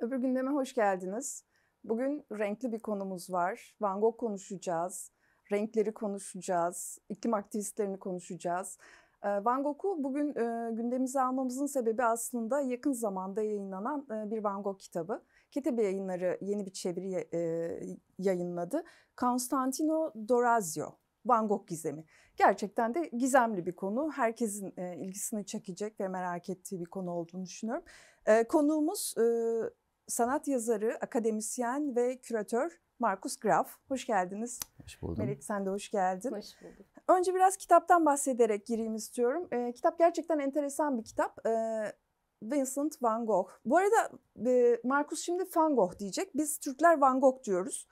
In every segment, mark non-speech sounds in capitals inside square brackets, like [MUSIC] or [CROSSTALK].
Öbür gündeme hoş geldiniz. Bugün renkli bir konumuz var. Van Gogh konuşacağız, renkleri konuşacağız, iklim aktivistlerini konuşacağız. Ee, Van Gogh'u bugün e, gündemimize almamızın sebebi aslında yakın zamanda yayınlanan e, bir Van Gogh kitabı. Kitabı yayınları yeni bir çeviri e, yayınladı. Constantino Dorazio, Van Gogh gizemi. Gerçekten de gizemli bir konu. Herkesin ilgisini çekecek ve merak ettiği bir konu olduğunu düşünüyorum. Konuğumuz sanat yazarı, akademisyen ve küratör Markus Graf. Hoş geldiniz. Hoş buldum. Melek sen de hoş geldin. Hoş bulduk. Önce biraz kitaptan bahsederek gireyim istiyorum. E, kitap gerçekten enteresan bir kitap. E, Vincent van Gogh. Bu arada e, Markus şimdi van Gogh diyecek. Biz Türkler van Gogh diyoruz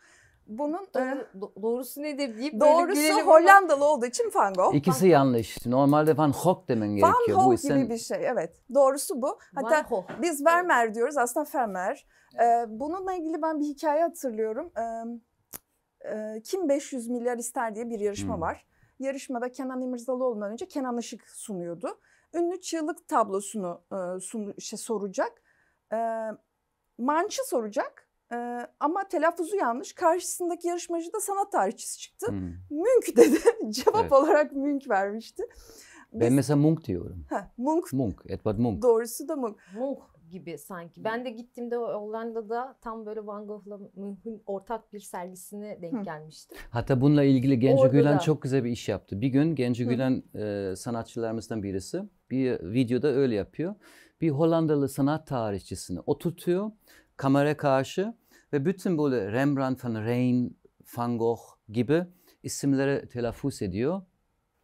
bunun Doğru, e, do- doğrusu nedir deyip doğrusu böyle Hollandalı ama... olduğu için Van Gogh. İkisi Van... yanlış. Normalde Van Gogh demen gerekiyor. Van Gogh bu isen... gibi bir şey evet. Doğrusu bu. Hatta biz Vermeer diyoruz aslında Vermeer. Ee, bununla ilgili ben bir hikaye hatırlıyorum. Ee, kim 500 milyar ister diye bir yarışma hmm. var. Yarışmada Kenan İmirzalıoğlu'ndan önce Kenan Işık sunuyordu. Ünlü çığlık tablosunu e, sun, şey, soracak. E, mançı soracak ee, ama telaffuzu yanlış. Karşısındaki yarışmacı da sanat tarihçisi çıktı. Hmm. Münk dedi. [LAUGHS] Cevap evet. olarak Münk vermişti. Biz... Ben mesela Munk diyorum. Ha, Munk. Munk. Edward Munk. Doğrusu da Munk. Munk gibi sanki. Ben de gittiğimde Hollanda'da tam böyle Van Gogh'la Munch'un ortak bir sergisine denk Hı. gelmiştim. Hatta bununla ilgili Genco Orada Gülen da. çok güzel bir iş yaptı. Bir gün Genco Hı. Gülen e, sanatçılarımızdan birisi bir videoda öyle yapıyor. Bir Hollandalı sanat tarihçisini oturtuyor kamera karşı ve bütün böyle Rembrandt, Van Rijn, Van Gogh gibi isimlere telaffuz ediyor.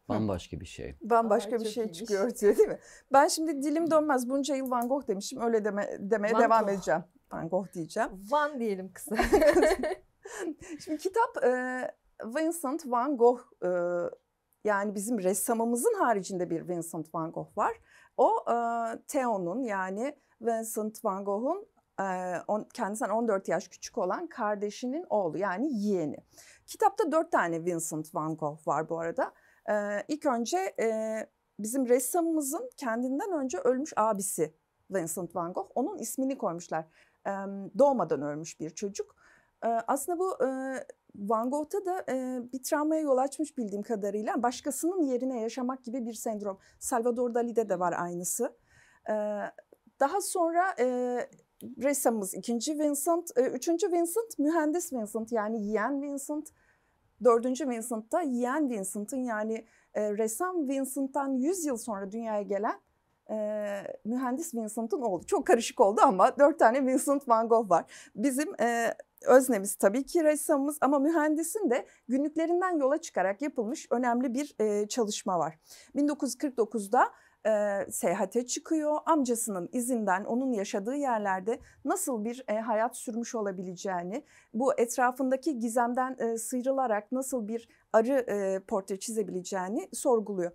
Bambaşka bir şey. Bambaşka Aa, bir şey iyiymiş. çıkıyor ortaya değil mi? Ben şimdi dilim dönmez bunca yıl Van Gogh demişim öyle deme, demeye Van devam Gogh. edeceğim. Van Gogh diyeceğim. Van diyelim kısa. [LAUGHS] şimdi kitap e, Vincent Van Gogh e, yani bizim ressamımızın haricinde bir Vincent Van Gogh var. O e, Theo'nun yani Vincent Van Gogh'un on, kendisinden 14 yaş küçük olan kardeşinin oğlu yani yeğeni. Kitapta dört tane Vincent van Gogh var bu arada. E, ilk önce e, bizim ressamımızın kendinden önce ölmüş abisi Vincent van Gogh. Onun ismini koymuşlar. E, doğmadan ölmüş bir çocuk. E, aslında bu e, Van Gogh'ta da e, bir travmaya yol açmış bildiğim kadarıyla. Başkasının yerine yaşamak gibi bir sendrom. Salvador Dali'de de var aynısı. E, daha sonra e, ressamımız ikinci Vincent, e, üçüncü Vincent mühendis Vincent yani yeğen Vincent, dördüncü Vincent da yeğen Vincent'ın yani e, ressam Vincent'tan 100 yıl sonra dünyaya gelen e, mühendis Vincent'ın oğlu. Çok karışık oldu ama dört tane Vincent van Gogh var. Bizim e, öznemiz tabii ki ressamımız ama mühendisin de günlüklerinden yola çıkarak yapılmış önemli bir çalışma var. 1949'da e, seyahate çıkıyor. Amcasının izinden onun yaşadığı yerlerde nasıl bir e, hayat sürmüş olabileceğini, bu etrafındaki gizemden e, sıyrılarak nasıl bir arı e, portre çizebileceğini sorguluyor.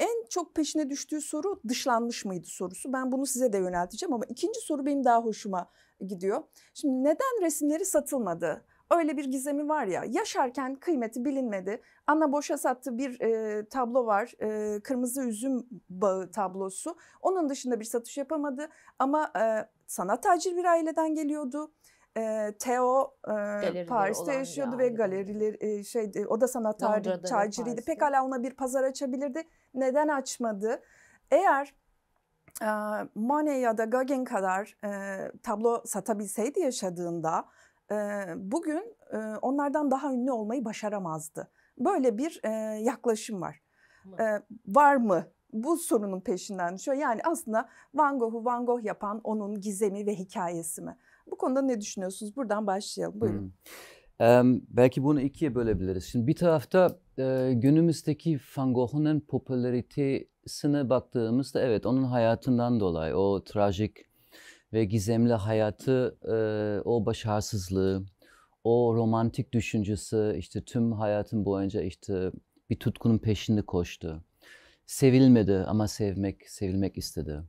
En çok peşine düştüğü soru dışlanmış mıydı sorusu. Ben bunu size de yönelteceğim ama ikinci soru benim daha hoşuma gidiyor. Şimdi neden resimleri satılmadı? öyle bir gizemi var ya. Yaşarken kıymeti bilinmedi. Anna Boş'a sattığı bir e, tablo var. E, Kırmızı Üzüm Bağı tablosu. Onun dışında bir satış yapamadı. Ama e, sanat tacir bir aileden geliyordu e, Theo e, Paris'te yaşıyordu ve galeriler e, şey o da sanat tarihi Pekala ona bir pazar açabilirdi. Neden açmadı? Eğer e, Monet ya da Gauguin kadar e, tablo satabilseydi yaşadığında bugün onlardan daha ünlü olmayı başaramazdı. Böyle bir yaklaşım var. Var mı? Bu sorunun peşinden düşüyor. Yani aslında Van Gogh'u Van Gogh yapan onun gizemi ve hikayesi mi? Bu konuda ne düşünüyorsunuz? Buradan başlayalım. Buyurun. Hmm. Ee, belki bunu ikiye bölebiliriz. Şimdi bir tarafta e, günümüzdeki Van Gogh'un popülaritesine baktığımızda evet onun hayatından dolayı o trajik ve gizemli hayatı, e, o başarısızlığı, o romantik düşüncesi işte tüm hayatım boyunca işte bir tutkunun peşinde koştu. Sevilmedi ama sevmek, sevilmek istedi.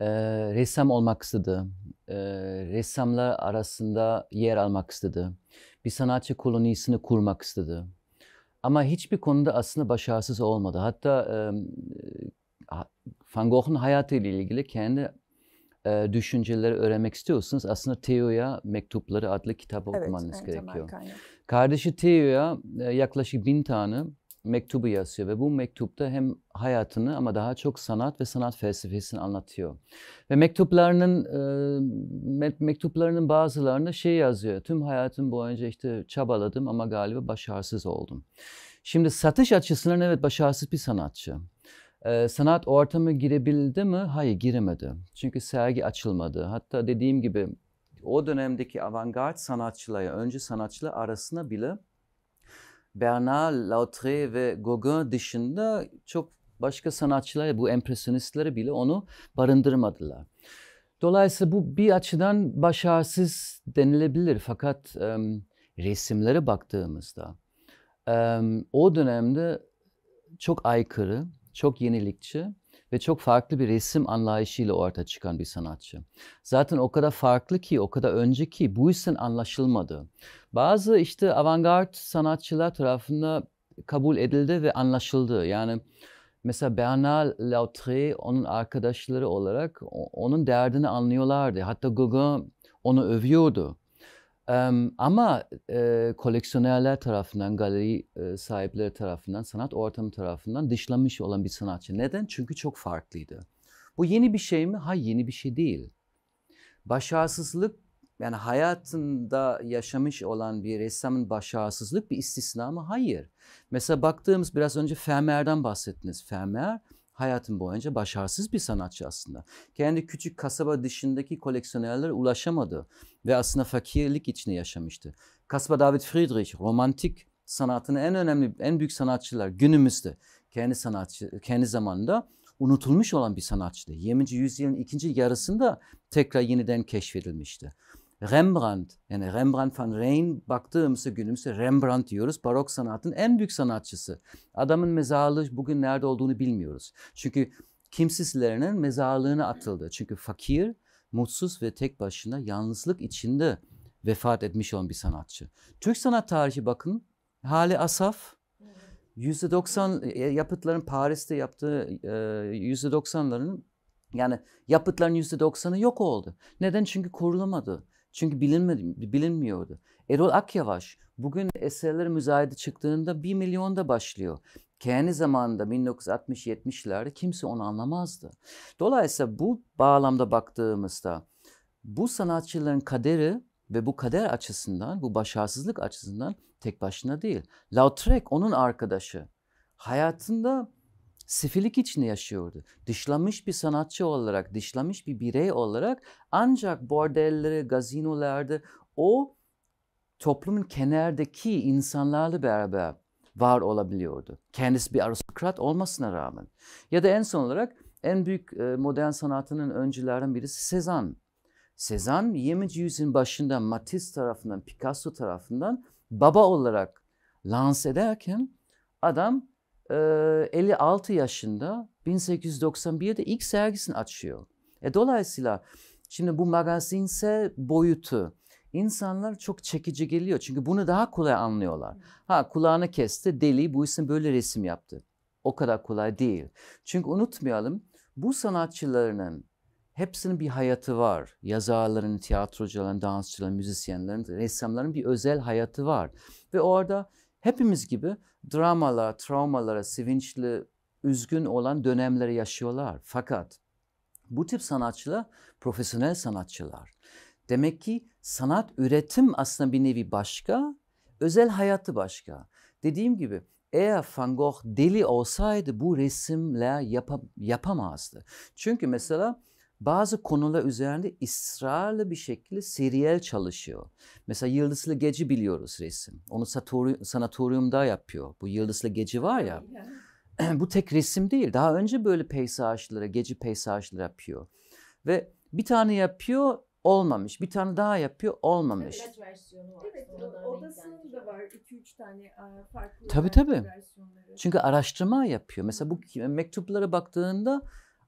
E, ressam olmak istedi. E, ressamlar arasında yer almak istedi. Bir sanatçı kolonisini kurmak istedi. Ama hiçbir konuda aslında başarısız olmadı. Hatta e, e, Van Gogh'un hayatıyla ilgili kendi e, düşünceleri öğrenmek istiyorsanız aslında Theo'ya Mektupları adlı kitabı evet, okumanız evet, gerekiyor. Kardeşi Theo'ya e, yaklaşık bin tane mektubu yazıyor ve bu mektupta hem hayatını ama daha çok sanat ve sanat felsefesini anlatıyor. Ve mektuplarının e, mektuplarının bazılarında şey yazıyor. Tüm hayatım boyunca işte çabaladım ama galiba başarısız oldum. Şimdi satış açısından evet başarısız bir sanatçı. Ee, sanat ortamı girebildi mi? Hayır giremedi. Çünkü sergi açılmadı. Hatta dediğim gibi o dönemdeki avantgard sanatçılara, önce sanatçılar arasında bile Bernard, Lautre ve Gauguin dışında çok başka sanatçılar, bu empresyonistleri bile onu barındırmadılar. Dolayısıyla bu bir açıdan başarısız denilebilir. Fakat e, resimlere baktığımızda e, o dönemde çok aykırı çok yenilikçi ve çok farklı bir resim anlayışıyla ortaya çıkan bir sanatçı. Zaten o kadar farklı ki, o kadar önce ki bu işin anlaşılmadı. Bazı işte avantgard sanatçılar tarafından kabul edildi ve anlaşıldı. Yani mesela Bernard Lautré onun arkadaşları olarak onun derdini anlıyorlardı. Hatta Gauguin onu övüyordu. Um, ama e, koleksiyonerler tarafından, galeri e, sahipleri tarafından, sanat ortamı tarafından dışlanmış olan bir sanatçı. Neden? Çünkü çok farklıydı. Bu yeni bir şey mi? Hayır yeni bir şey değil. Başarısızlık, yani hayatında yaşamış olan bir ressamın başarısızlık bir istisna mı? Hayır. Mesela baktığımız biraz önce Vermeer'den bahsettiniz. Vermeer hayatım boyunca başarısız bir sanatçı aslında. Kendi küçük kasaba dışındaki koleksiyonerlere ulaşamadı ve aslında fakirlik içinde yaşamıştı. Kasaba David Friedrich romantik sanatının en önemli, en büyük sanatçılar günümüzde kendi sanatçı, kendi zamanında unutulmuş olan bir sanatçıydı. 20. yüzyılın ikinci yarısında tekrar yeniden keşfedilmişti. Rembrandt yani Rembrandt van Rijn baktığımızda günümüzde Rembrandt diyoruz. Barok sanatın en büyük sanatçısı. Adamın mezarlığı bugün nerede olduğunu bilmiyoruz. Çünkü kimsizlerinin mezarlığına atıldı. Çünkü fakir, mutsuz ve tek başına yalnızlık içinde vefat etmiş olan bir sanatçı. Türk sanat tarihi bakın hali asaf. %90 e, yapıtların Paris'te yaptığı %90'ların e, yani yapıtların %90'ı yok oldu. Neden? Çünkü kurulamadı. Çünkü bilinmedi, bilinmiyordu. Erol Akyavaş bugün eserler müzayede çıktığında 1 milyonda başlıyor. Kendi zamanında 1960-70'lerde kimse onu anlamazdı. Dolayısıyla bu bağlamda baktığımızda bu sanatçıların kaderi ve bu kader açısından, bu başarısızlık açısından tek başına değil. Lautrec onun arkadaşı. Hayatında sifilik içinde yaşıyordu. Dışlamış bir sanatçı olarak, dışlamış bir birey olarak ancak bordellere, gazinolarda o toplumun kenardaki insanlarla beraber var olabiliyordu. Kendisi bir aristokrat olmasına rağmen. Ya da en son olarak en büyük e, modern sanatının öncülerinden birisi Sezan. Sezan 20. yüzyılın başında Matisse tarafından, Picasso tarafından baba olarak lanse ederken adam 56 ee, yaşında 1891'de ilk sergisini açıyor. E, dolayısıyla şimdi bu magazinse boyutu insanlar çok çekici geliyor. Çünkü bunu daha kolay anlıyorlar. Ha kulağını kesti deli bu isim böyle resim yaptı. O kadar kolay değil. Çünkü unutmayalım bu sanatçılarının hepsinin bir hayatı var. Yazarların, tiyatrocuların, dansçıların, müzisyenlerin, ressamların bir özel hayatı var. Ve orada hepimiz gibi dramalar, travmalara, sevinçli, üzgün olan dönemleri yaşıyorlar. Fakat bu tip sanatçılar profesyonel sanatçılar. Demek ki sanat üretim aslında bir nevi başka, özel hayatı başka. Dediğim gibi eğer Van Gogh deli olsaydı bu resimler yap yapamazdı. Çünkü mesela bazı konular üzerinde ısrarlı bir şekilde seriyel çalışıyor. Mesela Yıldızlı Gece biliyoruz resim. Onu sanatori sanatoryumda yapıyor. Bu Yıldızlı Gece var ya. [CLEARS THROAT] bu tek resim değil. Daha önce böyle peysajlara, gece peysajları yapıyor. Ve bir tane yapıyor olmamış. Bir tane daha yapıyor olmamış. Evet, versiyonu var. Evet, odasının da var 2-3 tane farklı tabii, tabii. versiyonları. Çünkü araştırma yapıyor. Mesela bu mektuplara baktığında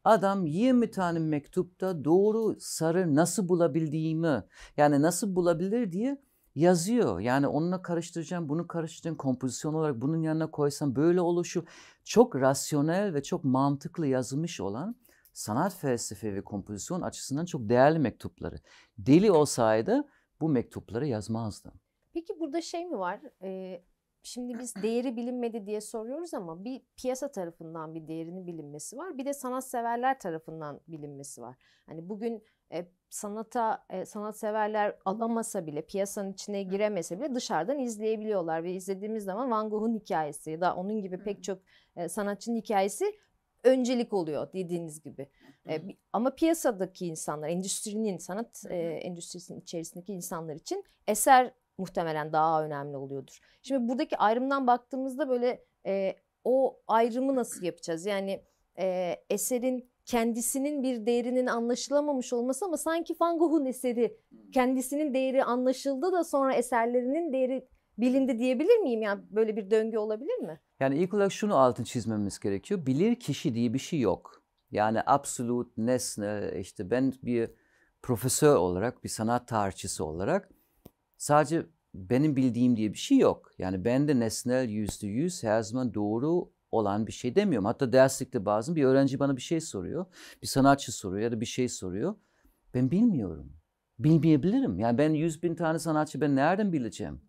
Adam 20 tane mektupta doğru sarı nasıl bulabildiğimi yani nasıl bulabilir diye yazıyor. Yani onunla karıştıracağım, bunu karıştıracağım, kompozisyon olarak bunun yanına koysam böyle oluşur. Çok rasyonel ve çok mantıklı yazılmış olan sanat felsefe ve kompozisyon açısından çok değerli mektupları. Deli olsaydı bu mektupları yazmazdı. Peki burada şey mi var? Ee, Şimdi biz [CLEARS THROAT] değeri bilinmedi diye soruyoruz ama bir piyasa tarafından bir değerinin bilinmesi var. Bir de sanatseverler tarafından bilinmesi var. Hani bugün e, sanata e, sanatseverler alamasa bile piyasanın içine giremese bile dışarıdan izleyebiliyorlar ve izlediğimiz zaman Van Gogh'un hikayesi ya da onun gibi pek çok e, sanatçının hikayesi öncelik oluyor dediğiniz gibi. E, ama piyasadaki insanlar, endüstrinin, sanat e, endüstrisinin içerisindeki insanlar için eser muhtemelen daha önemli oluyordur. Şimdi buradaki ayrımdan baktığımızda böyle e, o ayrımı nasıl yapacağız? Yani e, eserin kendisinin bir değerinin anlaşılamamış olması ama sanki Van Gogh'un eseri hmm. kendisinin değeri anlaşıldı da sonra eserlerinin değeri bilindi diyebilir miyim? Yani böyle bir döngü olabilir mi? Yani ilk olarak şunu altın çizmemiz gerekiyor. Bilir kişi diye bir şey yok. Yani absolut nesne işte ben bir profesör olarak bir sanat tarihçisi olarak sadece benim bildiğim diye bir şey yok. Yani ben de nesnel yüzde yüz her zaman doğru olan bir şey demiyorum. Hatta derslikte bazen bir öğrenci bana bir şey soruyor. Bir sanatçı soruyor ya da bir şey soruyor. Ben bilmiyorum. Bilmeyebilirim. Yani ben yüz bin tane sanatçı ben nereden bileceğim?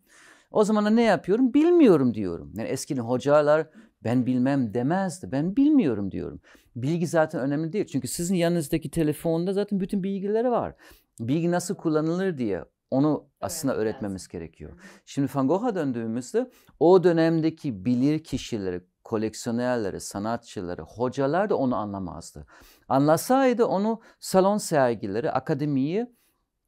O zaman ne yapıyorum? Bilmiyorum diyorum. Yani eskiden hocalar ben bilmem demezdi. Ben bilmiyorum diyorum. Bilgi zaten önemli değil. Çünkü sizin yanınızdaki telefonda zaten bütün bilgileri var. Bilgi nasıl kullanılır diye onu aslında evet, öğretmemiz evet. gerekiyor. Şimdi Van Gogh'a döndüğümüzde o dönemdeki bilir kişileri, koleksiyonerleri, sanatçıları, hocalar da onu anlamazdı. Anlasaydı onu salon sergileri, akademiyi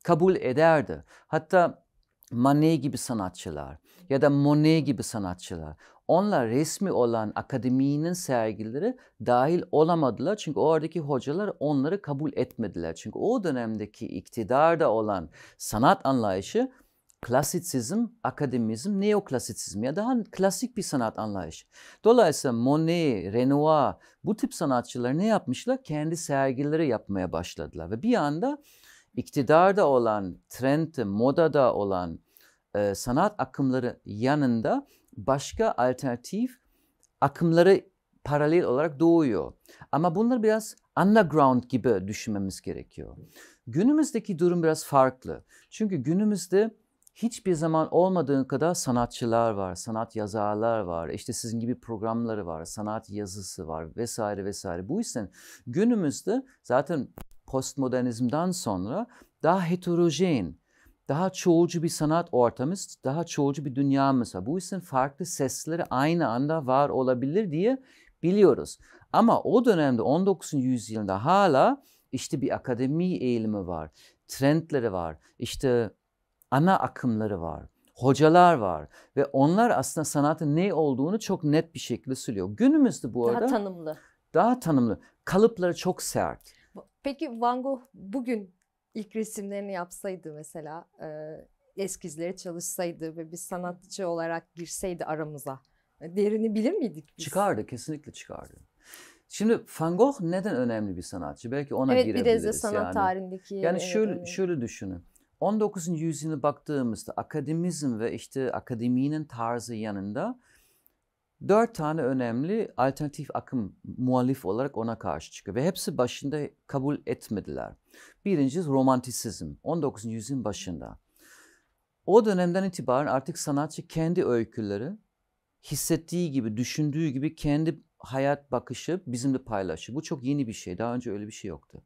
kabul ederdi. Hatta Manet gibi sanatçılar ya da Monet gibi sanatçılar. Onlar resmi olan akademinin sergileri dahil olamadılar. Çünkü oradaki hocalar onları kabul etmediler. Çünkü o dönemdeki iktidarda olan sanat anlayışı klasitsizm, akademizm, neoklasitsizm ya daha klasik bir sanat anlayışı. Dolayısıyla Monet, Renoir bu tip sanatçılar ne yapmışlar? Kendi sergileri yapmaya başladılar ve bir anda iktidarda olan, trendte, modada olan e, sanat akımları yanında başka alternatif akımları paralel olarak doğuyor. Ama bunlar biraz underground gibi düşünmemiz gerekiyor. Günümüzdeki durum biraz farklı. Çünkü günümüzde hiçbir zaman olmadığı kadar sanatçılar var, sanat yazarlar var, işte sizin gibi programları var, sanat yazısı var vesaire vesaire. Bu yüzden günümüzde zaten postmodernizmden sonra daha heterojen, daha çoğulcu bir sanat ortamız, daha çoğulcu bir dünyamız var. Bu yüzden farklı sesleri aynı anda var olabilir diye biliyoruz. Ama o dönemde 19. yüzyılda hala işte bir akademi eğilimi var, trendleri var, işte ana akımları var, hocalar var ve onlar aslında sanatın ne olduğunu çok net bir şekilde söylüyor. Günümüzde bu arada daha tanımlı. Daha tanımlı. Kalıpları çok sert. Peki Van Gogh bugün ilk resimlerini yapsaydı mesela e, eskizleri çalışsaydı ve bir sanatçı olarak girseydi aramıza e, değerini bilir miydik biz? Çıkardı kesinlikle çıkardı. Şimdi Van Gogh neden önemli bir sanatçı? Belki ona evet, girebiliriz. Evet bir de sanat yani. tarihindeki. Yani şöyle, önemli. şöyle düşünün. 19. yüzyıla baktığımızda akademizm ve işte akademinin tarzı yanında dört tane önemli alternatif akım muhalif olarak ona karşı çıkıyor ve hepsi başında kabul etmediler. Birincisi romantisizm 19. yüzyılın başında. O dönemden itibaren artık sanatçı kendi öyküleri hissettiği gibi, düşündüğü gibi kendi hayat bakışı bizimle paylaşıyor. Bu çok yeni bir şey. Daha önce öyle bir şey yoktu.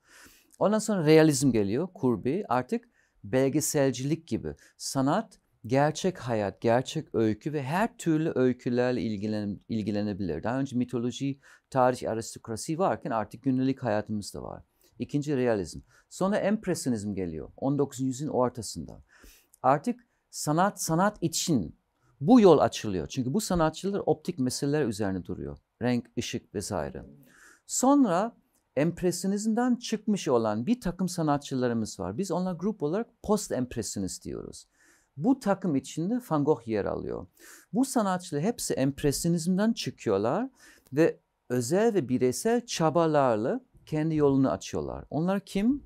Ondan sonra realizm geliyor, kurbi. Artık belgeselcilik gibi sanat gerçek hayat, gerçek öykü ve her türlü öykülerle ilgilen, ilgilenebilir. Daha önce mitoloji, tarih, aristokrasi varken artık günlük hayatımız da var. İkinci realizm. Sonra empresyonizm geliyor 19. yüzyılın ortasında. Artık sanat sanat için bu yol açılıyor. Çünkü bu sanatçılar optik meseleler üzerine duruyor. Renk, ışık vesaire. Sonra empresyonizmden çıkmış olan bir takım sanatçılarımız var. Biz onlar grup olarak post empresyonist diyoruz. Bu takım içinde Van Gogh yer alıyor. Bu sanatçılar hepsi empresyonizmden çıkıyorlar ve özel ve bireysel çabalarla kendi yolunu açıyorlar. Onlar kim?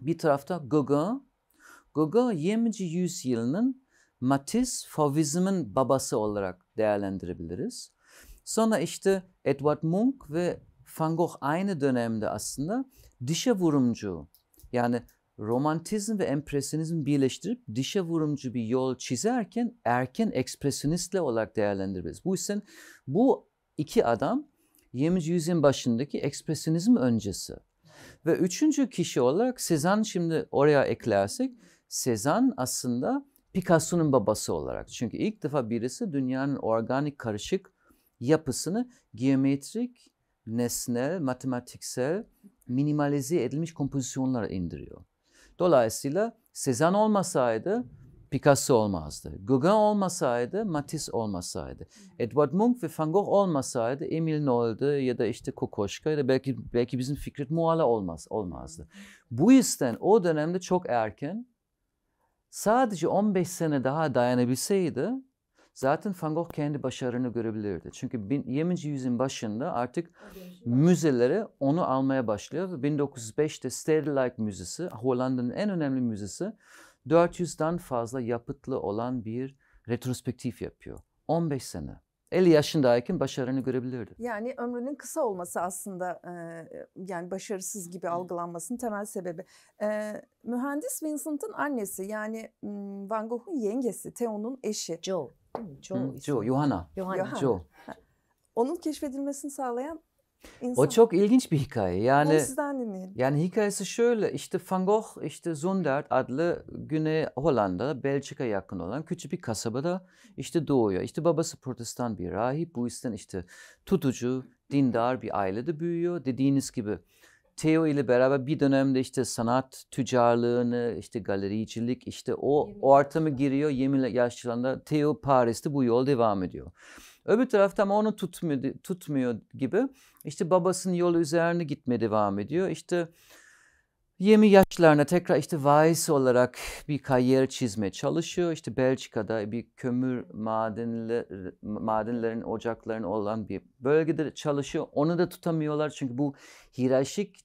Bir tarafta Gauguin. Gauguin 20. yüzyılının Matisse, Fauvizm'in babası olarak değerlendirebiliriz. Sonra işte Edward Munch ve Van Gogh aynı dönemde aslında dişe vurumcu. Yani romantizm ve empresyonizm birleştirip dişe vurumcu bir yol çizerken erken ekspresyonistle olarak değerlendiririz. Bu ise bu iki adam 20. yüzyılın başındaki ekspresyonizm öncesi. Ve üçüncü kişi olarak Sezan şimdi oraya eklersek Sezan aslında Picasso'nun babası olarak. Çünkü ilk defa birisi dünyanın organik karışık yapısını geometrik, nesnel, matematiksel, minimalize edilmiş kompozisyonlara indiriyor. Dolayısıyla Sezan olmasaydı Picasso olmazdı. Gauguin olmasaydı Matisse olmasaydı. Edward Munch ve Van Gogh olmasaydı Emil Nolde ya da işte Kokoschka ya da belki belki bizim Fikret Muala olmaz olmazdı. Bu yüzden o dönemde çok erken sadece 15 sene daha dayanabilseydi Zaten Van Gogh kendi başarını görebilirdi. Çünkü 20. yüzyılın başında artık müzelere onu almaya başlıyor. 1905'te Stedelijk Müzesi, Hollanda'nın en önemli müzesi, 400'den fazla yapıtlı olan bir retrospektif yapıyor. 15 sene. 50 yaşındayken başarını görebilirdi. Yani ömrünün kısa olması aslında e, yani başarısız gibi algılanmasının temel sebebi. E, mühendis Vincent'ın annesi yani Van Gogh'un yengesi, Theo'nun eşi. Joe. Joe. Joe, Johanna. Johanna. Johanna. Joe. Onun keşfedilmesini sağlayan İnsan. O çok ilginç bir hikaye. Yani sizden dinleyelim. Yani hikayesi şöyle işte Van Gogh işte Zundert adlı Güney Hollanda, Belçika yakın olan küçük bir kasabada işte doğuyor. İşte babası protestan bir rahip. Bu yüzden işte tutucu, dindar bir ailede büyüyor. Dediğiniz gibi Theo ile beraber bir dönemde işte sanat tüccarlığını, işte galericilik, işte o, o ortamı giriyor. 20 yaşlarında Theo Paris'te bu yol devam ediyor. Öbür tarafta ama onu tutmuyor, tutmuyor gibi. İşte babasının yolu üzerine gitme devam ediyor. İşte 20 yaşlarına tekrar işte vaiz olarak bir kariyer çizme çalışıyor. İşte Belçika'da bir kömür madenli, madenlerin ocaklarının olan bir bölgede çalışıyor. Onu da tutamıyorlar çünkü bu hiyerarşik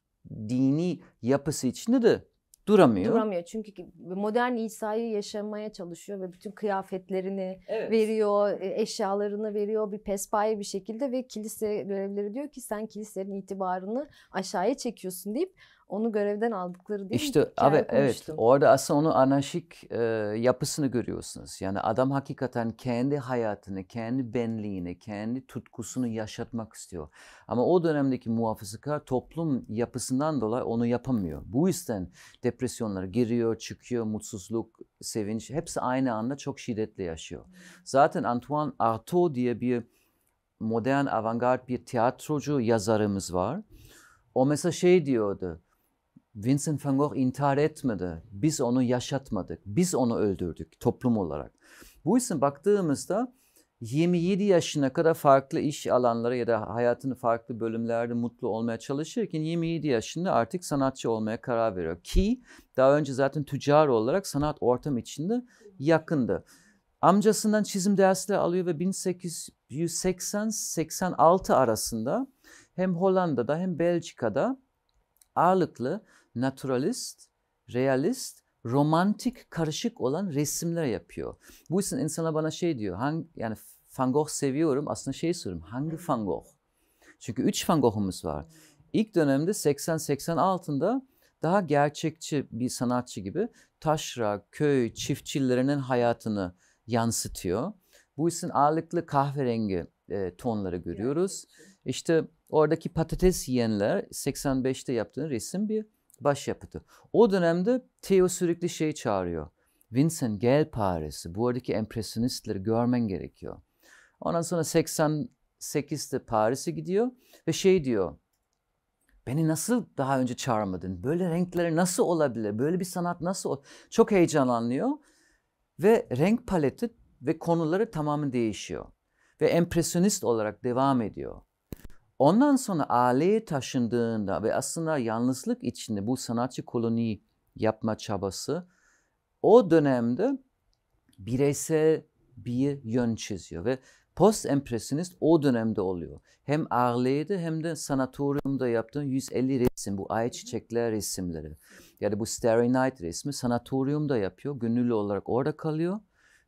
dini yapısı içinde de duramıyor. Duramıyor çünkü modern İsa'yı yaşamaya çalışıyor ve bütün kıyafetlerini evet. veriyor, e, eşyalarını veriyor bir pespaye bir şekilde ve kilise görevlileri diyor ki sen kilisenin itibarını aşağıya çekiyorsun deyip onu görevden aldıkları değil İşte abi evet orada aslında onu anaşik e, yapısını görüyorsunuz. Yani adam hakikaten kendi hayatını, kendi benliğini, kendi tutkusunu yaşatmak istiyor. Ama o dönemdeki muhafazakar toplum yapısından dolayı onu yapamıyor. Bu yüzden depresyonlara giriyor, çıkıyor, mutsuzluk, sevinç hepsi aynı anda çok şiddetli yaşıyor. Zaten Antoine Artaud diye bir modern avantgard bir tiyatrocu yazarımız var. O mesela şey diyordu. Vincent van Gogh intihar etmedi. Biz onu yaşatmadık. Biz onu öldürdük toplum olarak. Bu yüzden baktığımızda 27 yaşına kadar farklı iş alanları ya da hayatını farklı bölümlerde mutlu olmaya çalışırken 27 yaşında artık sanatçı olmaya karar veriyor. Ki daha önce zaten tüccar olarak sanat ortam içinde yakındı. Amcasından çizim dersleri alıyor ve 1880-86 arasında hem Hollanda'da hem Belçika'da ağırlıklı naturalist, realist, romantik karışık olan resimler yapıyor. Bu yüzden insana bana şey diyor. Hang yani Van Gogh seviyorum. Aslında şey soruyorum. Hangi Van Gogh? Çünkü üç Van Gogh'umuz var. İlk dönemde 80-86'da daha gerçekçi bir sanatçı gibi taşra, köy, çiftçilerinin hayatını yansıtıyor. Bu yüzden ağırlıklı kahverengi e, tonları görüyoruz. İşte oradaki patates yiyenler 85'te yaptığı resim bir başyapıtı. O dönemde Theo sürekli şeyi çağırıyor. Vincent gel Paris'i. Bu aradaki empresyonistleri görmen gerekiyor. Ondan sonra 88'de Paris'e gidiyor ve şey diyor. Beni nasıl daha önce çağırmadın? Böyle renkleri nasıl olabilir? Böyle bir sanat nasıl? Çok heyecanlanıyor. Ve renk paleti ve konuları tamamen değişiyor. Ve empresyonist olarak devam ediyor. Ondan sonra aileye taşındığında ve aslında yalnızlık içinde bu sanatçı koloni yapma çabası o dönemde bireysel bir yön çiziyor ve post empresyonist o dönemde oluyor. Hem Arle'de hem de Sanatorium'da yaptığım 150 resim, bu ay çiçekler resimleri. Yani bu Starry Night resmi Sanatorium'da yapıyor. Gönüllü olarak orada kalıyor.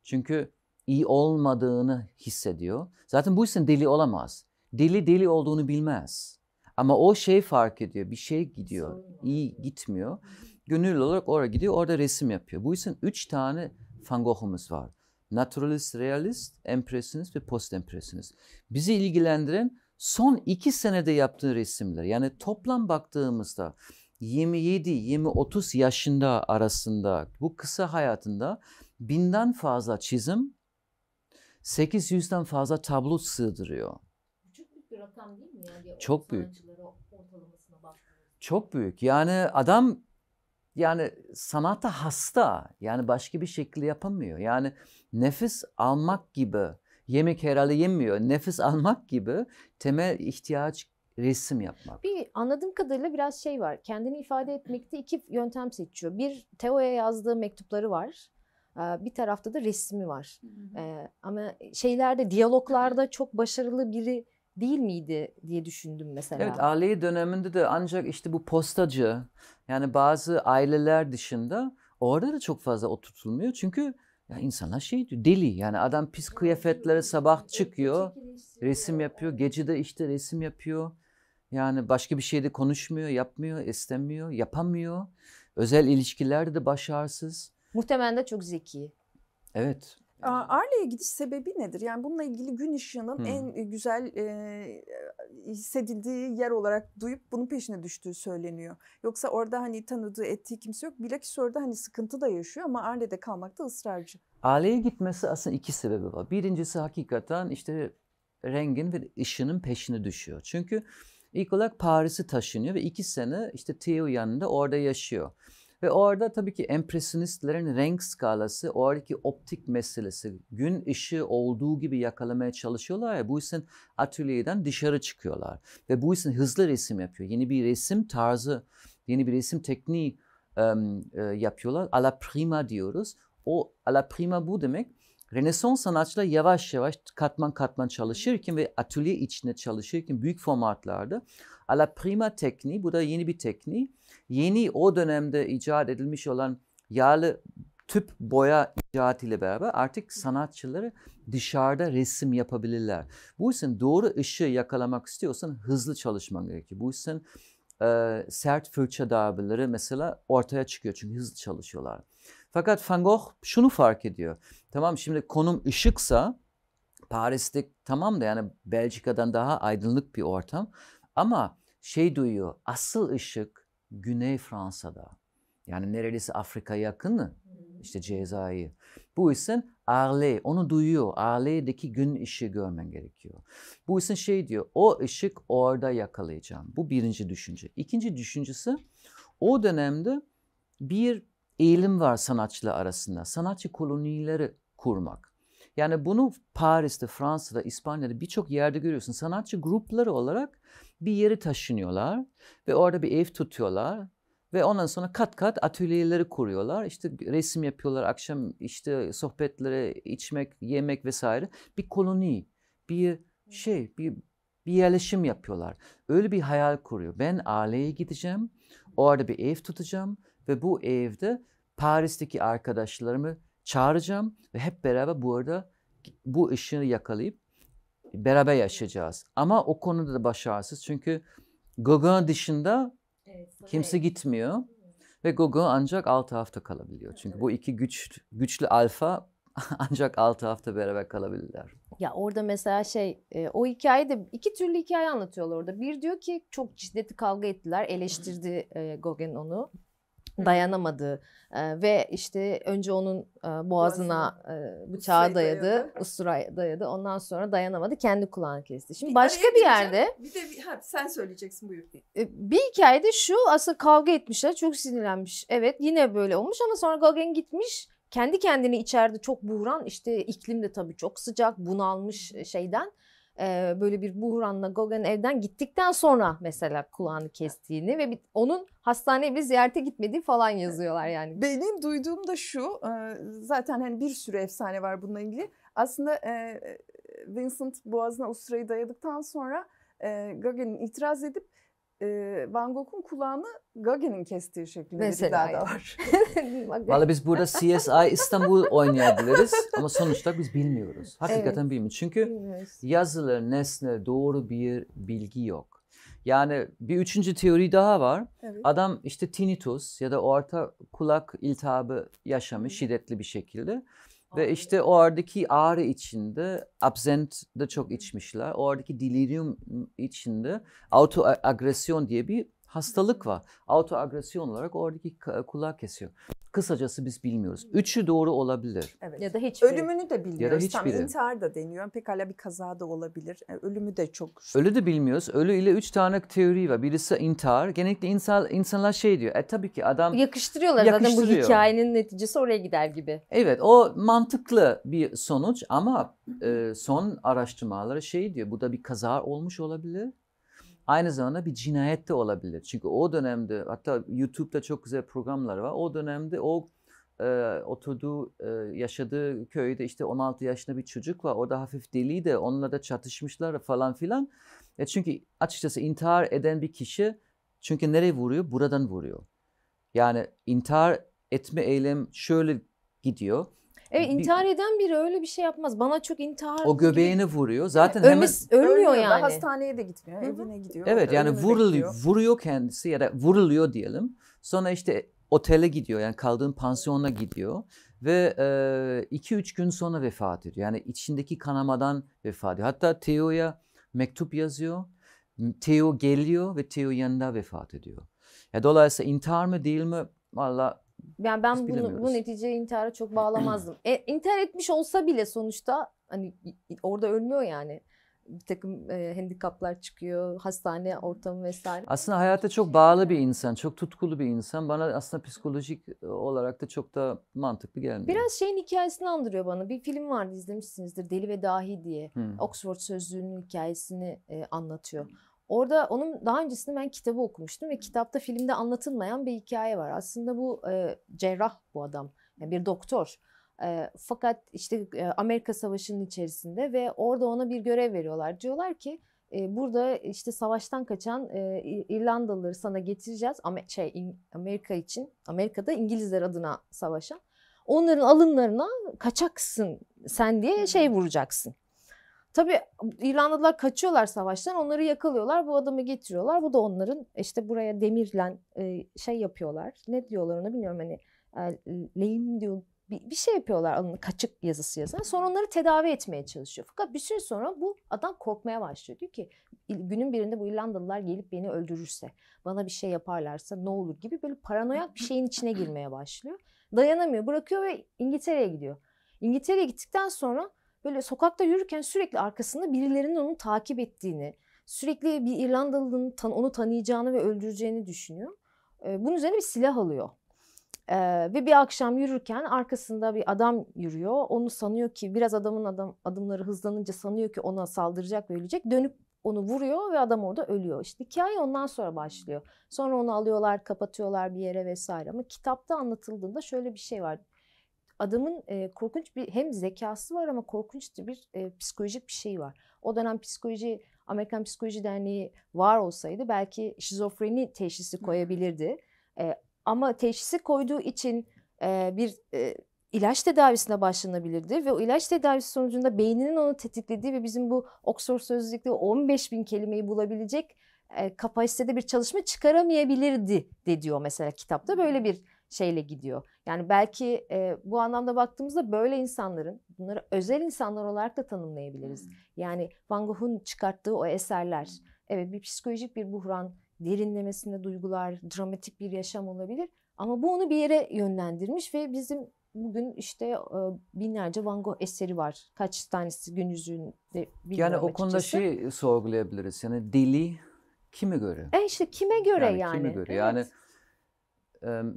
Çünkü iyi olmadığını hissediyor. Zaten bu yüzden deli olamaz. Deli deli olduğunu bilmez. Ama o şey fark ediyor. Bir şey gidiyor. iyi gitmiyor. Gönüllü olarak oraya gidiyor. Orada resim yapıyor. Bu yüzden üç tane Van Gogh'umuz var. Naturalist, realist, empresyonist ve post empresyonist. Bizi ilgilendiren son iki senede yaptığı resimler. Yani toplam baktığımızda 27-20-30 yaşında arasında bu kısa hayatında binden fazla çizim, 800'den fazla tablo sığdırıyor rakam değil mi? Yani Çok büyük. Çok büyük. Yani adam yani sanata hasta. Yani başka bir şekilde yapamıyor. Yani nefes almak gibi yemek herhalde yemiyor. Nefes almak gibi temel ihtiyaç resim yapmak. Bir anladığım kadarıyla biraz şey var. Kendini ifade etmekte iki yöntem seçiyor. Bir Teo'ya yazdığı mektupları var. Ee, bir tarafta da resmi var. Hı hı. Ee, ama şeylerde, diyaloglarda çok başarılı biri değil miydi diye düşündüm mesela. Evet Aliye döneminde de ancak işte bu postacı yani bazı aileler dışında orada da çok fazla oturtulmuyor. Çünkü ya insanlar şey diyor deli yani adam pis kıyafetlere sabah çıkıyor resim yapıyor gece de işte resim yapıyor. Yani başka bir şey de konuşmuyor, yapmıyor, istemiyor, yapamıyor. Özel ilişkilerde de başarısız. Muhtemelen de çok zeki. Evet. Arle'ye gidiş sebebi nedir? Yani bununla ilgili gün ışığının hmm. en e, güzel e, hissedildiği yer olarak duyup bunun peşine düştüğü söyleniyor. Yoksa orada hani tanıdığı ettiği kimse yok. Bilakis orada hani sıkıntı da yaşıyor ama Arle'de kalmakta ısrarcı. Arle'ye gitmesi aslında iki sebebi var. Birincisi hakikaten işte rengin ve ışının peşine düşüyor. Çünkü ilk olarak Paris'e taşınıyor ve iki sene işte Theo yanında orada yaşıyor. Ve orada tabii ki empresyonistlerin renk skalası, oradaki optik meselesi, gün ışığı olduğu gibi yakalamaya çalışıyorlar ya, bu yüzden atölyeden dışarı çıkıyorlar. Ve bu yüzden hızlı resim yapıyor. Yeni bir resim tarzı, yeni bir resim tekniği um, e, yapıyorlar. Ala prima diyoruz. O ala prima bu demek. Renesans sanatçılar yavaş yavaş katman katman çalışırken ve atölye içinde çalışırken büyük formatlarda ala prima tekniği, bu da yeni bir tekniği yeni o dönemde icat edilmiş olan yağlı tüp boya icat ile beraber artık sanatçıları dışarıda resim yapabilirler. Bu yüzden doğru ışığı yakalamak istiyorsan hızlı çalışman gerekiyor. Bu yüzden e, sert fırça darbeleri mesela ortaya çıkıyor çünkü hızlı çalışıyorlar. Fakat Van Gogh şunu fark ediyor. Tamam şimdi konum ışıksa Paris'te tamam da yani Belçika'dan daha aydınlık bir ortam ama şey duyuyor asıl ışık Güney Fransa'da. Yani nerelisi Afrika yakın, hmm. işte Cezayir. Bu isim Arle, onu duyuyor. Arle'deki gün işi görmen gerekiyor. Bu isim şey diyor, o ışık orada yakalayacağım. Bu birinci düşünce. İkinci düşüncesi, o dönemde bir eğilim var sanatçılar arasında. Sanatçı kolonileri kurmak. Yani bunu Paris'te, Fransa'da, İspanya'da birçok yerde görüyorsun. Sanatçı grupları olarak bir yeri taşınıyorlar ve orada bir ev tutuyorlar. Ve ondan sonra kat kat atölyeleri kuruyorlar. İşte resim yapıyorlar, akşam işte sohbetlere içmek, yemek vesaire. Bir koloni, bir şey, bir, bir yerleşim yapıyorlar. Öyle bir hayal kuruyor. Ben aileye gideceğim, orada bir ev tutacağım ve bu evde Paris'teki arkadaşlarımı çağıracağım ve hep beraber bu arada bu ışığı yakalayıp beraber yaşayacağız. Ama o konuda da başarısız çünkü Gauguin dışında kimse gitmiyor ve Gauguin ancak 6 hafta kalabiliyor. Çünkü bu iki güç güçlü alfa [LAUGHS] ancak 6 hafta beraber kalabilirler. Ya orada mesela şey e, o hikayede iki türlü hikaye anlatıyorlar orada. Bir diyor ki çok şiddetli kavga ettiler, eleştirdi e, onu dayanamadı e, ve işte önce onun e, boğazına e, bıçağı dayadı, dayadı, ustura [LAUGHS] dayadı. Ondan sonra dayanamadı, kendi kulağını kesti. Şimdi bir başka bir yerde bir de ha, sen söyleyeceksin buyur. E, bir hikayede şu aslında kavga etmişler, çok sinirlenmiş. Evet, yine böyle olmuş ama sonra Gauguin gitmiş kendi kendini içeride çok buhran işte iklim de tabii çok sıcak bunalmış şeyden böyle bir buhranla Gauguin evden gittikten sonra mesela kulağını kestiğini ve bir, onun hastaneye bir ziyarete gitmediği falan yazıyorlar e, yani. Benim duyduğum da şu zaten hani bir sürü efsane var bununla ilgili. Aslında Vincent boğazına usturayı dayadıktan sonra e, itiraz edip e, Van Gogh'un kulağını Gagen'in kestiği şeklinde Mesela bir daha var. [LAUGHS] Valla biz burada CSI İstanbul oynayabiliriz ama sonuçta biz bilmiyoruz. Hakikaten evet. bilmiyoruz. Çünkü yazılı nesne doğru bir bilgi yok. Yani bir üçüncü teori daha var. Evet. Adam işte tinnitus ya da orta kulak iltihabı yaşamış şiddetli bir şekilde. Ve işte o oradaki ağrı içinde absent de çok içmişler. O oradaki delirium içinde autoagresyon diye bir hastalık hmm. var. Autoagresyon olarak oradaki kulağı kesiyor. Kısacası biz bilmiyoruz. Üçü doğru olabilir. Evet. Ya da hiçbiri. Ölümünü de bilmiyoruz. Ya da hiçbiri. Tam intihar da deniyor. Pekala bir kaza da olabilir. Yani e, ölümü de çok. Ölü de bilmiyoruz. Ölü ile üç tane teori var. Birisi intihar. Genellikle insan, insanlar şey diyor. E tabii ki adam yakıştırıyorlar yakıştırıyor. zaten bu hikayenin neticesi oraya gider gibi. Evet o mantıklı bir sonuç ama e, son araştırmaları şey diyor. Bu da bir kaza olmuş olabilir. Aynı zamanda bir cinayet de olabilir. Çünkü o dönemde hatta YouTube'da çok güzel programlar var. O dönemde o e, oturduğu, e, yaşadığı köyde işte 16 yaşında bir çocuk var. O da hafif deli de onunla da çatışmışlar falan filan. E çünkü açıkçası intihar eden bir kişi çünkü nereye vuruyor? Buradan vuruyor. Yani intihar etme eylem şöyle gidiyor. Evet intihar eden biri öyle bir şey yapmaz. Bana çok intihar... O göbeğini vuruyor. Zaten hemen... ölmüyor, ölmüyor yani. Hastaneye de gitmiyor. Hı-hı. Evine gidiyor. Evet yani vuruluyor, vuruyor kendisi ya da vuruluyor diyelim. Sonra işte otele gidiyor yani kaldığın pansiyona gidiyor ve 2-3 e, gün sonra vefat ediyor. Yani içindeki kanamadan vefat ediyor. Hatta Theo'ya mektup yazıyor. Theo geliyor ve Theo yanında vefat ediyor. Ya dolayısıyla intihar mı değil mi valla yani ben bunu, bu neticeye intihara çok bağlamazdım. e, intihar etmiş olsa bile sonuçta hani orada ölmüyor yani bir takım e, handikaplar çıkıyor, hastane ortamı vesaire. Aslında hayata çok şey bağlı bir insan, çok tutkulu bir insan. Bana aslında psikolojik e, olarak da çok da mantıklı gelmiyor. Biraz şeyin hikayesini andırıyor bana. Bir film vardı izlemişsinizdir Deli ve Dahi diye. Hmm. Oxford Sözlüğü'nün hikayesini e, anlatıyor. Orada onun daha öncesinde ben kitabı okumuştum ve kitapta filmde anlatılmayan bir hikaye var. Aslında bu e, cerrah bu adam, yani bir doktor. E, fakat işte e, Amerika Savaşı'nın içerisinde ve orada ona bir görev veriyorlar. Diyorlar ki e, burada işte savaştan kaçan e, İrlandalıları sana getireceğiz. Amer şey in, Amerika için, Amerika'da İngilizler adına savaşan. Onların alınlarına kaçaksın sen diye şey vuracaksın. Tabii İrlandalılar kaçıyorlar savaştan. Onları yakalıyorlar. Bu adamı getiriyorlar. Bu da onların işte buraya demirlen şey yapıyorlar. Ne diyorlar onu bilmiyorum hani e, lehim diyor bir, şey yapıyorlar Onun kaçık yazısı yazan. Sonra onları tedavi etmeye çalışıyor. Fakat bir süre sonra bu adam korkmaya başlıyor. Diyor ki günün birinde bu İrlandalılar gelip beni öldürürse, bana bir şey yaparlarsa ne olur gibi böyle paranoyak bir şeyin içine girmeye başlıyor. Dayanamıyor, bırakıyor ve İngiltere'ye gidiyor. İngiltere'ye gittikten sonra böyle sokakta yürürken sürekli arkasında birilerinin onu takip ettiğini, sürekli bir İrlandalı'nın onu tanıyacağını ve öldüreceğini düşünüyor. Bunun üzerine bir silah alıyor. Ee, ve bir akşam yürürken arkasında bir adam yürüyor. Onu sanıyor ki biraz adamın adam, adımları hızlanınca sanıyor ki ona saldıracak ve ölecek. Dönüp onu vuruyor ve adam orada ölüyor. İşte hikaye ondan sonra başlıyor. Sonra onu alıyorlar, kapatıyorlar bir yere vesaire. Ama kitapta anlatıldığında şöyle bir şey var adamın e, korkunç bir hem zekası var ama korkunç bir e, psikolojik bir şey var. O dönem psikoloji Amerikan Psikoloji Derneği var olsaydı belki şizofreni teşhisi koyabilirdi. E, ama teşhisi koyduğu için e, bir e, ilaç tedavisine başlanabilirdi ve o ilaç tedavisi sonucunda beyninin onu tetiklediği ve bizim bu Oxford Sözlük'te 15 bin kelimeyi bulabilecek e, kapasitede bir çalışma çıkaramayabilirdi de diyor mesela kitapta böyle bir şeyle gidiyor. Yani belki e, bu anlamda baktığımızda böyle insanların bunları özel insanlar olarak da tanımlayabiliriz. Hmm. Yani Van Gogh'un çıkarttığı o eserler hmm. evet bir psikolojik bir buhran derinlemesine duygular, dramatik bir yaşam olabilir ama bu onu bir yere yönlendirmiş ve bizim bugün işte binlerce Van Gogh eseri var. Kaç tanesi gün yüzünde bilmiyorum Yani o konuda şey sorgulayabiliriz. Yani deli kime göre? E işte kime göre yani? yani? Kime göre? Evet. Yani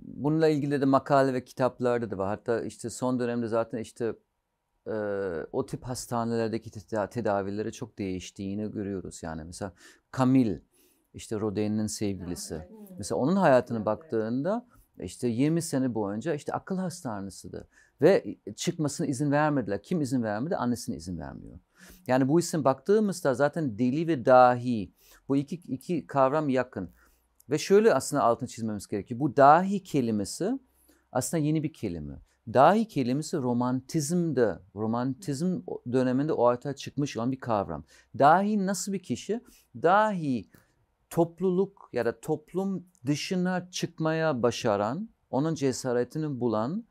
Bununla ilgili de makale ve kitaplarda da var. Hatta işte son dönemde zaten işte e, o tip hastanelerdeki teda tedavilere çok değiştiğini görüyoruz. Yani mesela Kamil işte Rodin'in sevgilisi. Mesela onun hayatına baktığında işte 20 sene boyunca işte akıl hastanesiydi Ve e, çıkmasına izin vermediler. Kim izin vermedi? Annesine izin vermiyor. Yani bu isim baktığımızda zaten deli ve dahi bu iki, iki kavram yakın. Ve şöyle aslında altını çizmemiz gerekiyor. Bu dahi kelimesi aslında yeni bir kelime. Dahi kelimesi romantizmde, romantizm döneminde ortaya çıkmış olan bir kavram. Dahi nasıl bir kişi? Dahi topluluk ya da toplum dışına çıkmaya başaran, onun cesaretini bulan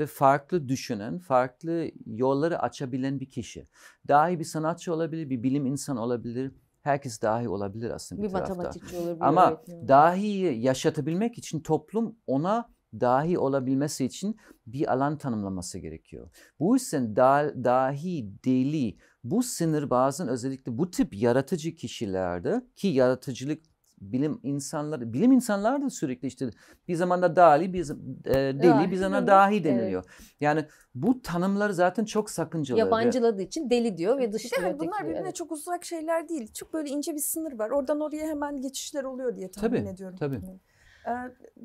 ve farklı düşünen, farklı yolları açabilen bir kişi. Dahi bir sanatçı olabilir, bir bilim insanı olabilir, Herkes dahi olabilir aslında bir, bir tarafta. matematikçi olur. Bir Ama öğretmen. dahiyi yaşatabilmek için toplum ona dahi olabilmesi için bir alan tanımlaması gerekiyor. Bu yüzden da, dahi, deli, bu sınır bazen özellikle bu tip yaratıcı kişilerde ki yaratıcılık bilim insanları, bilim insanları da sürekli işte bir zamanda dali, bir e, deli, bir zamanda dahi deniliyor. Evet. Yani bu tanımları zaten çok sakıncalı. Yabancıladığı için deli diyor ve dışlıyor. Evet bunlar birbirine evet. çok uzak şeyler değil. Çok böyle ince bir sınır var. Oradan oraya hemen geçişler oluyor diye tahmin tabii, ediyorum. Tabii tabii. Ee,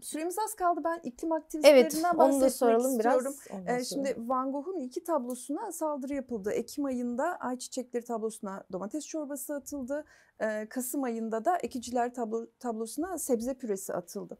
süremiz az kaldı. Ben iklim aktivistlerinden evet, onu da soralım istiyorum. Biraz, ee, şimdi Van Gogh'un iki tablosuna saldırı yapıldı. Ekim ayında ay çiçekleri tablosuna domates çorbası atıldı. Ee, Kasım ayında da ekiciler tablo, tablosuna sebze püresi atıldı.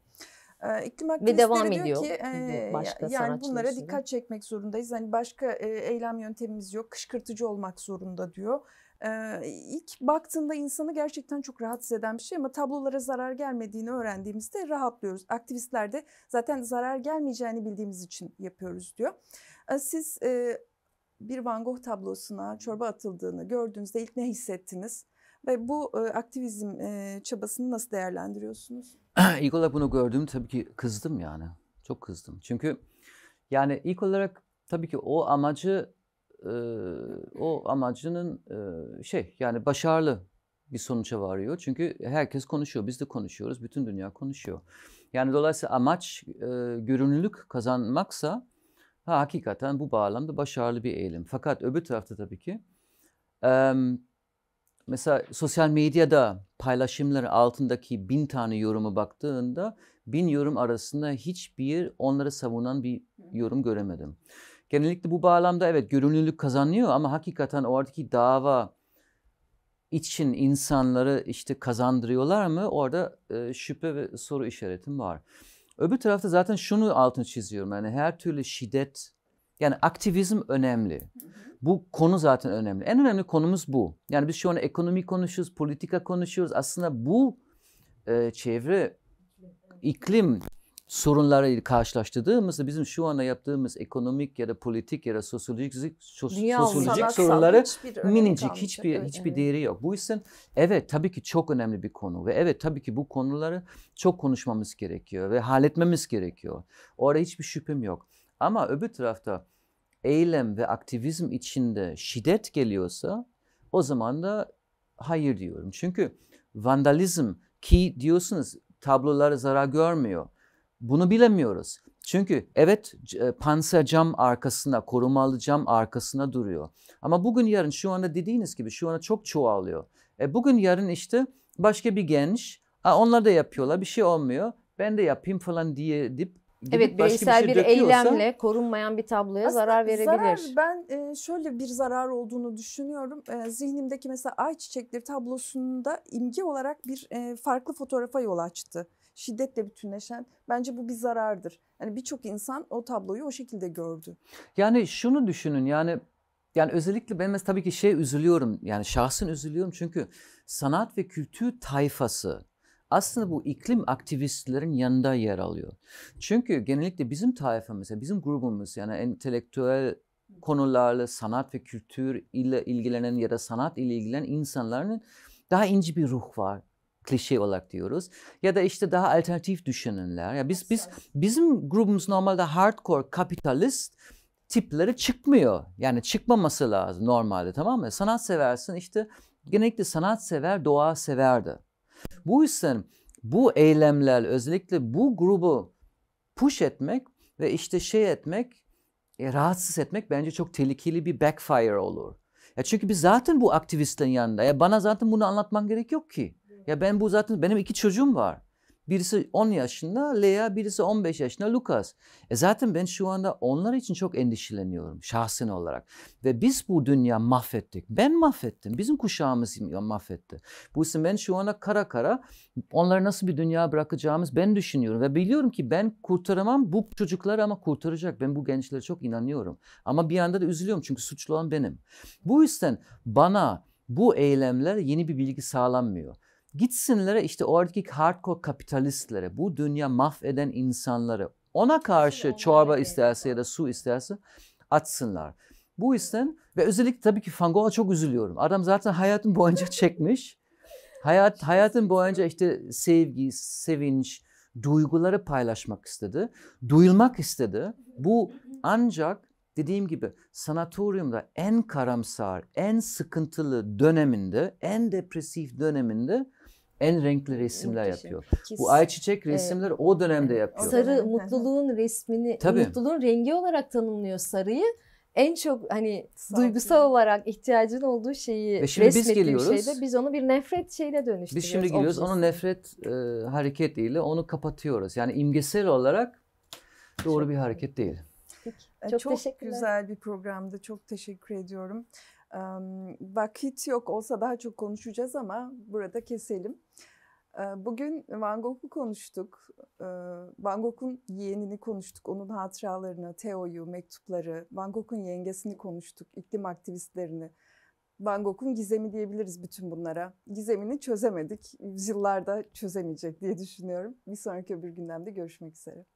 Ee, iklim aktivistleri Ve devam diyor ediyor. ki e, başka yani bunlara dikkat çekmek zorundayız. Hani başka e, eylem yöntemimiz yok. Kışkırtıcı olmak zorunda diyor. Ee, ilk baktığında insanı gerçekten çok rahatsız eden bir şey ama tablolara zarar gelmediğini öğrendiğimizde rahatlıyoruz. Aktivistler de zaten zarar gelmeyeceğini bildiğimiz için yapıyoruz diyor. siz bir Van Gogh tablosuna çorba atıldığını gördüğünüzde ilk ne hissettiniz? Ve bu aktivizm çabasını nasıl değerlendiriyorsunuz? [CLEARS THROAT] İlk olarak bunu gördüm tabii ki kızdım yani. Çok kızdım. Çünkü yani ilk olarak tabii ki o amacı e, o amacının e, şey yani başarılı bir sonuca varıyor. Çünkü herkes konuşuyor, biz de konuşuyoruz, bütün dünya konuşuyor. Yani dolayısıyla amaç e, görünürlük kazanmaksa ha, hakikaten bu bağlamda başarılı bir eylem Fakat öbür tarafta tabii ki e, mesela sosyal medyada paylaşımların altındaki bin tane yoruma baktığında bin yorum arasında hiçbir onları savunan bir yorum göremedim. Genellikle bu bağlamda evet görünürlük kazanıyor ama hakikaten oradaki dava için insanları işte kazandırıyorlar mı? Orada e, şüphe ve soru işaretim var. Öbür tarafta zaten şunu altını çiziyorum. Yani her türlü şiddet yani aktivizm önemli. Bu konu zaten önemli. En önemli konumuz bu. Yani biz şu an ekonomi konuşuyoruz, politika konuşuyoruz. Aslında bu e, çevre iklim sorunlarıyla karşılaştırdığımızda bizim şu anda yaptığımız ekonomik ya da politik ya da sosyolojik sos, sosyolojik sorunları hiçbir minicik hiçbir evet. hiçbir değeri yok. Bu yüzden evet tabii ki çok önemli bir konu ve evet tabii ki bu konuları çok konuşmamız gerekiyor ve halletmemiz gerekiyor. Orada hiçbir şüphem yok. Ama öbür tarafta eylem ve aktivizm içinde şiddet geliyorsa o zaman da hayır diyorum. Çünkü vandalizm ki diyorsunuz tabloları zarar görmüyor. Bunu bilemiyoruz. Çünkü evet e, pansa cam arkasına, korumalı cam arkasına duruyor. Ama bugün yarın şu anda dediğiniz gibi şu anda çok çoğalıyor. E bugün yarın işte başka bir genç, onlar da yapıyorlar bir şey olmuyor. Ben de yapayım falan diye dip Evet şey bireysel bir, şey bir eylemle korunmayan bir tabloya zarar verebilir. Zarar ben e, şöyle bir zarar olduğunu düşünüyorum. E, zihnimdeki mesela ay çiçekleri tablosunda imge olarak bir farklı fotoğrafa yol açtı şiddetle bütünleşen bence bu bir zarardır. Yani birçok insan o tabloyu o şekilde gördü. Yani şunu düşünün yani yani özellikle ben mesela tabii ki şey üzülüyorum yani şahsın üzülüyorum çünkü sanat ve kültür tayfası aslında bu iklim aktivistlerin yanında yer alıyor. Çünkü genellikle bizim tayfamız, bizim grubumuz yani entelektüel konularla sanat ve kültür ile ilgilenen ya da sanat ile ilgilenen insanların daha ince bir ruh var klişe olarak diyoruz. Ya da işte daha alternatif düşünenler. Ya biz biz bizim grubumuz normalde hardcore kapitalist tipleri çıkmıyor. Yani çıkmaması lazım normalde tamam mı? Sanat seversin işte genellikle sanat sever, doğa severdi. Bu yüzden bu eylemler özellikle bu grubu push etmek ve işte şey etmek, e, rahatsız etmek bence çok tehlikeli bir backfire olur. Ya çünkü biz zaten bu aktivistlerin yanında. Ya bana zaten bunu anlatman gerek yok ki. Ya ben bu zaten benim iki çocuğum var. Birisi 10 yaşında Lea, birisi 15 yaşında Lucas. E zaten ben şu anda onlar için çok endişeleniyorum şahsen olarak. Ve biz bu dünya mahvettik. Ben mahvettim. Bizim kuşağımız mahvetti. Bu yüzden ben şu anda kara kara onları nasıl bir dünya bırakacağımız ben düşünüyorum. Ve biliyorum ki ben kurtaramam bu çocuklar ama kurtaracak. Ben bu gençlere çok inanıyorum. Ama bir anda da üzülüyorum çünkü suçlu olan benim. Bu yüzden bana bu eylemler yeni bir bilgi sağlanmıyor. Gitsinlere işte oradaki hardcore kapitalistlere, bu dünya mahveden insanları ona karşı çorba isterse ya da su isterse atsınlar. Bu yüzden ve özellikle tabii ki Fango'a çok üzülüyorum. Adam zaten hayatın boyunca [LAUGHS] çekmiş. Hayat, hayatın boyunca işte sevgi, sevinç, duyguları paylaşmak istedi. Duyulmak istedi. Bu ancak dediğim gibi sanatoryumda en karamsar, en sıkıntılı döneminde, en depresif döneminde en renkli resimler Muhteşem. yapıyor. Kesin. Bu ayçiçek ee, resimler evet. o dönemde yapıyor. Sarı mutluluğun resmini, Tabii. mutluluğun rengi olarak tanımlıyor sarıyı. En çok hani Sanki. duygusal olarak ihtiyacın olduğu şeyi Ve şimdi biz geliyoruz. Şeyde, biz onu bir nefret şeyle dönüştürüyoruz. Biz şimdi geliyoruz onu nefret e, hareketiyle onu kapatıyoruz. Yani imgesel olarak doğru çok bir hareket değil. Peki. E, çok, çok teşekkürler. güzel bir programdı. Çok teşekkür ediyorum. Vakit yok olsa daha çok konuşacağız ama burada keselim. Bugün Van Gogh'u konuştuk. Van Gogh'un yeğenini konuştuk. Onun hatıralarını, Theo'yu, mektupları, Van Gogh'un yengesini konuştuk, iklim aktivistlerini. Van Gogh'un gizemi diyebiliriz bütün bunlara. Gizemini çözemedik. Yüzyıllarda çözemeyecek diye düşünüyorum. Bir sonraki öbür gündemde görüşmek üzere.